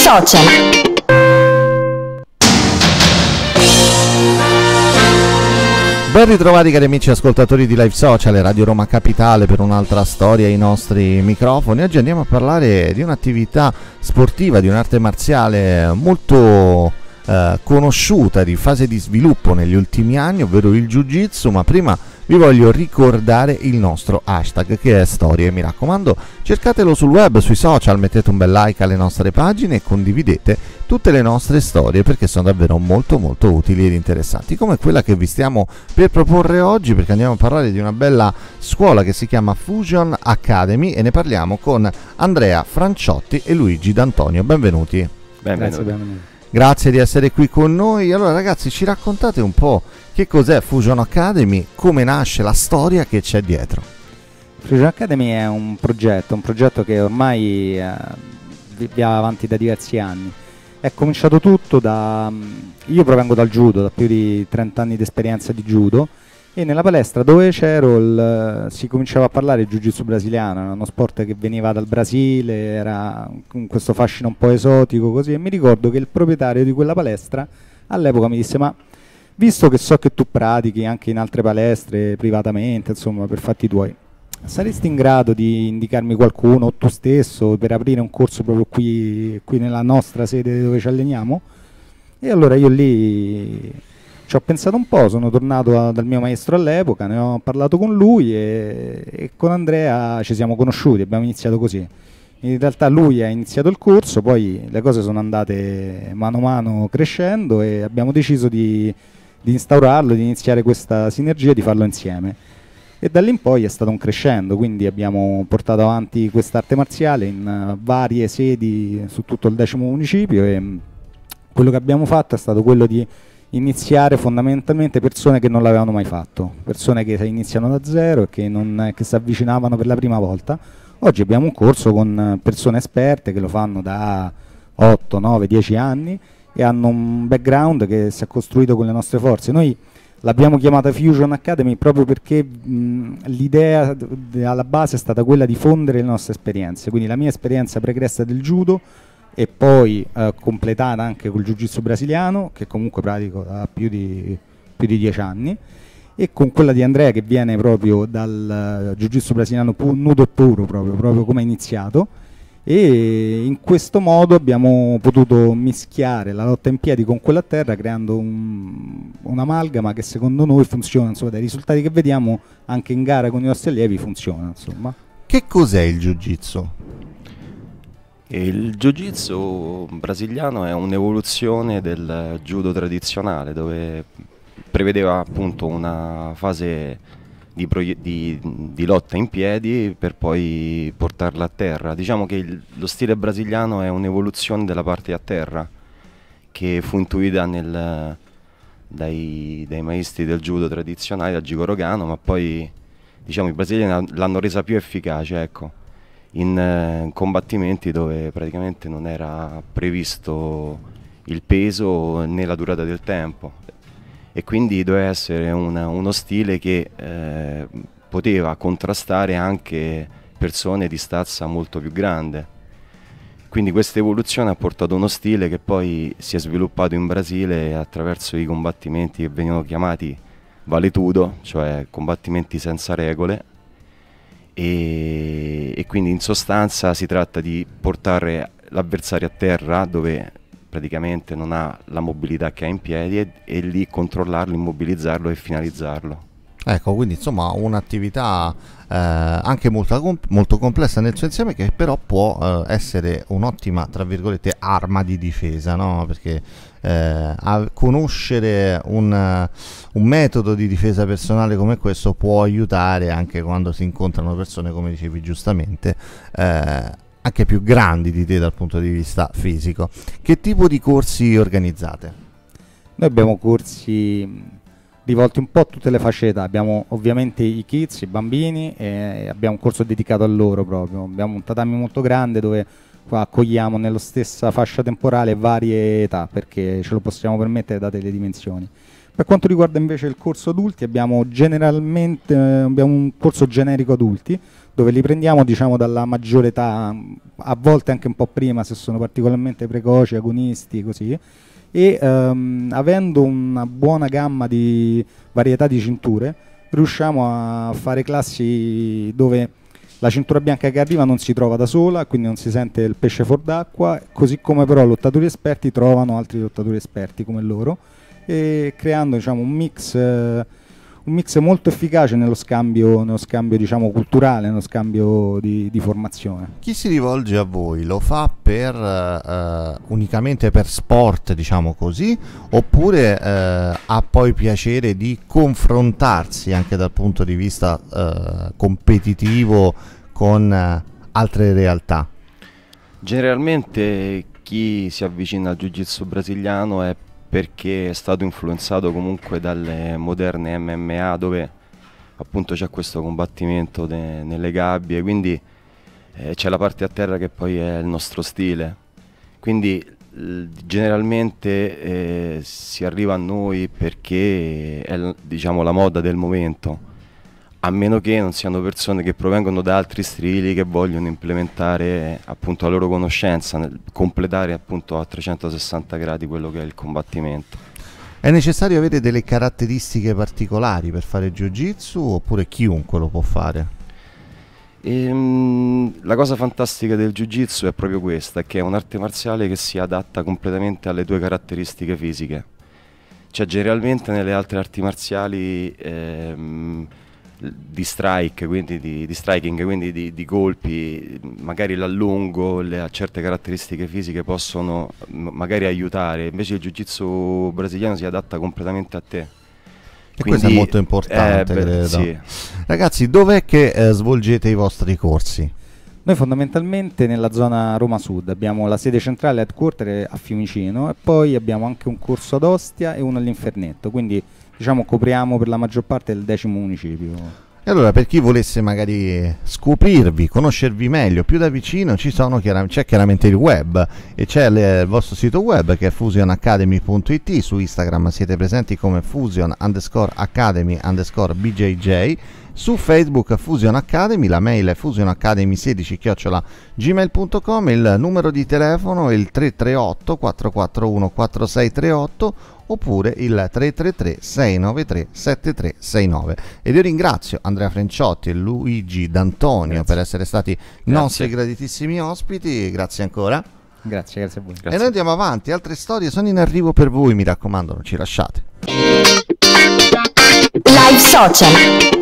social. Ben ritrovati cari amici ascoltatori di Live Social e Radio Roma Capitale per un'altra storia ai nostri microfoni. Oggi andiamo a parlare di un'attività sportiva, di un'arte marziale molto eh, conosciuta, di fase di sviluppo negli ultimi anni, ovvero il Jiu Jitsu, ma prima vi voglio ricordare il nostro hashtag che è Storie. Mi raccomando, cercatelo sul web, sui social, mettete un bel like alle nostre pagine e condividete tutte le nostre storie perché sono davvero molto molto utili ed interessanti, come quella che vi stiamo per proporre oggi perché andiamo a parlare di una bella scuola che si chiama Fusion Academy e ne parliamo con Andrea Franciotti e Luigi D'Antonio. Benvenuti. Benvenuti. Grazie, benvenuti. Grazie di essere qui con noi. Allora ragazzi, ci raccontate un po' che cos'è Fusion Academy, come nasce la storia che c'è dietro. Fusion Academy è un progetto, un progetto che ormai eh, va avanti da diversi anni. È cominciato tutto da... Mm, io provengo dal judo, da più di 30 anni di esperienza di judo e nella palestra dove c'ero il, eh, si cominciava a parlare di jiu-jitsu brasiliano, era uno sport che veniva dal Brasile, era con questo fascino un po' esotico così, e mi ricordo che il proprietario di quella palestra all'epoca mi disse ma visto che so che tu pratichi anche in altre palestre privatamente, insomma per fatti tuoi, saresti in grado di indicarmi qualcuno o tu stesso per aprire un corso proprio qui, qui nella nostra sede dove ci alleniamo? E allora io lì ci ho pensato un po', sono tornato a, dal mio maestro all'epoca, ne ho parlato con lui e, e con Andrea ci siamo conosciuti, abbiamo iniziato così. In realtà lui ha iniziato il corso, poi le cose sono andate mano a mano crescendo e abbiamo deciso di, di instaurarlo, di iniziare questa sinergia e di farlo insieme. E da lì in poi è stato un crescendo, quindi abbiamo portato avanti quest'arte marziale in eh, varie sedi su tutto il decimo municipio e mm, quello che abbiamo fatto è stato quello di iniziare fondamentalmente persone che non l'avevano mai fatto, persone che iniziano da zero e che, non, che si avvicinavano per la prima volta. Oggi abbiamo un corso con persone esperte che lo fanno da 8, 9, 10 anni e hanno un background che si è costruito con le nostre forze. Noi l'abbiamo chiamata Fusion Academy proprio perché mh, l'idea alla base è stata quella di fondere le nostre esperienze, quindi la mia esperienza pregressa del judo e poi eh, completata anche col jiu-jitsu brasiliano che comunque pratico da più di, più di dieci anni e con quella di Andrea che viene proprio dal eh, jiu-jitsu brasiliano pu- nudo e puro proprio, proprio come è iniziato e in questo modo abbiamo potuto mischiare la lotta in piedi con quella a terra creando un, un'amalgama che secondo noi funziona, insomma dai risultati che vediamo anche in gara con i nostri allievi funziona. Insomma. Che cos'è il jiu-jitsu? Il jiu-jitsu brasiliano è un'evoluzione del judo tradizionale dove prevedeva appunto una fase di, di, di lotta in piedi per poi portarla a terra. Diciamo che il, lo stile brasiliano è un'evoluzione della parte a terra che fu intuita nel, dai, dai, maestri del judo tradizionale, da Gigorogano, ma poi diciamo, i brasiliani l'hanno resa più efficace. Ecco in eh, combattimenti dove praticamente non era previsto il peso né la durata del tempo e quindi doveva essere una, uno stile che eh, poteva contrastare anche persone di stazza molto più grande. Quindi questa evoluzione ha portato uno stile che poi si è sviluppato in Brasile attraverso i combattimenti che venivano chiamati valetudo, cioè combattimenti senza regole, e quindi in sostanza si tratta di portare l'avversario a terra dove praticamente non ha la mobilità che ha in piedi e, e lì controllarlo, immobilizzarlo e finalizzarlo. Ecco, quindi insomma un'attività eh, anche molto, comp molto, complessa nel suo insieme che però può eh, essere un'ottima, tra virgolette, arma di difesa, no? Perché eh, conoscere un, un, metodo di difesa personale come questo può aiutare anche quando si incontrano persone, come dicevi giustamente, eh, anche più grandi di te dal punto di vista fisico. Che tipo di corsi organizzate? Noi abbiamo corsi rivolti un po' a tutte le fasce d'età. Abbiamo ovviamente i kids, i bambini e abbiamo un corso dedicato a loro proprio. Abbiamo un tatami molto grande dove qua accogliamo nella stessa fascia temporale varie età perché ce lo possiamo permettere date le dimensioni. Per quanto riguarda invece il corso adulti abbiamo generalmente eh, abbiamo un corso generico adulti dove li prendiamo diciamo dalla maggiore età, a volte anche un po' prima se sono particolarmente precoci, agonisti così e ehm, avendo una buona gamma di varietà di cinture riusciamo a fare classi dove la cintura bianca che arriva non si trova da sola, quindi non si sente il pesce fuor d'acqua, così come però lottatori esperti trovano altri lottatori esperti come loro, e creando diciamo, un mix eh, un mix molto efficace nello scambio, nello scambio diciamo, culturale, nello scambio di, di, formazione. Chi si rivolge a voi lo fa per, eh, unicamente per sport, diciamo così, oppure eh, ha poi piacere di confrontarsi anche dal punto di vista eh, competitivo con eh, altre realtà? Generalmente chi si avvicina al Jiu Jitsu brasiliano è perché è stato influenzato comunque dalle moderne MMA dove appunto c'è questo combattimento de, nelle gabbie, quindi eh, c'è la parte a terra che poi è il nostro stile. Quindi generalmente eh, si arriva a noi perché è diciamo, la moda del momento a meno che non siano persone che provengono da altri stili che vogliono implementare appunto la loro conoscenza, completare appunto a 360 gradi quello che è il combattimento. È necessario avere delle caratteristiche particolari per fare Jiu-Jitsu oppure chiunque lo può fare? E, ehm, la cosa fantastica del Jiu-Jitsu è proprio questa, che è un'arte marziale che si adatta completamente alle tue caratteristiche fisiche. Cioè generalmente nelle altre arti marziali... Ehm, di strike, quindi di, di striking, quindi di, di, colpi, magari l'allungo, le, certe caratteristiche fisiche possono magari aiutare, invece il jiu-jitsu brasiliano si adatta completamente a te. E quindi, questo è molto importante, eh, beh, sì. Ragazzi, dov'è che eh, svolgete i vostri corsi? Noi fondamentalmente nella zona Roma Sud abbiamo la sede centrale headquarter eh, a Fiumicino e poi abbiamo anche un corso ad Ostia e uno all'Infernetto, quindi diciamo, copriamo per la maggior parte del decimo municipio. E allora per chi volesse magari scoprirvi, conoscervi meglio, più da vicino, chiar c'è chiaramente il web e c'è il vostro sito web che è fusionacademy.it, su Instagram siete presenti come fusion underscore academy underscore bjj su Facebook Fusion Academy, la mail è fusionacademy16-gmail.com, il numero di telefono è il 338 441 4638 oppure il 333 693 7369 ed io ringrazio Andrea Frenciotti e Luigi D'Antonio grazie. per essere stati grazie. nostri graditissimi ospiti grazie ancora grazie grazie a voi grazie. e noi andiamo avanti altre storie sono in arrivo per voi mi raccomando non ci lasciate live social